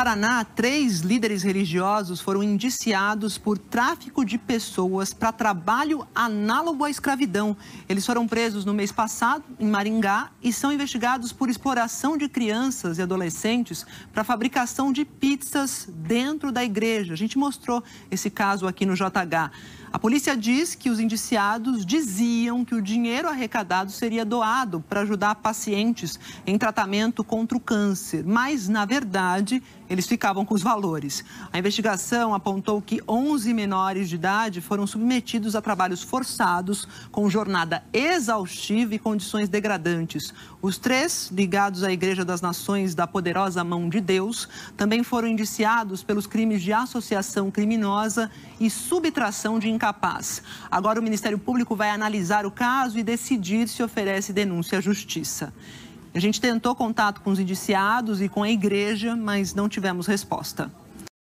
Paraná, três líderes religiosos foram indiciados por tráfico de pessoas para trabalho análogo à escravidão. Eles foram presos no mês passado em Maringá e são investigados por exploração de crianças e adolescentes para fabricação de pizzas dentro da igreja. A gente mostrou esse caso aqui no JH. A polícia diz que os indiciados diziam que o dinheiro arrecadado seria doado para ajudar pacientes em tratamento contra o câncer, mas, na verdade, eles ficavam com os valores. A investigação apontou que 11 menores de idade foram submetidos a trabalhos forçados, com jornada exaustiva e condições degradantes. Os três, ligados à Igreja das Nações da Poderosa Mão de Deus, também foram indiciados pelos crimes de associação criminosa e subtração de incapaz. Agora o Ministério Público vai analisar o caso e decidir se oferece denúncia à Justiça. A gente tentou contato com os indiciados e com a igreja, mas não tivemos resposta.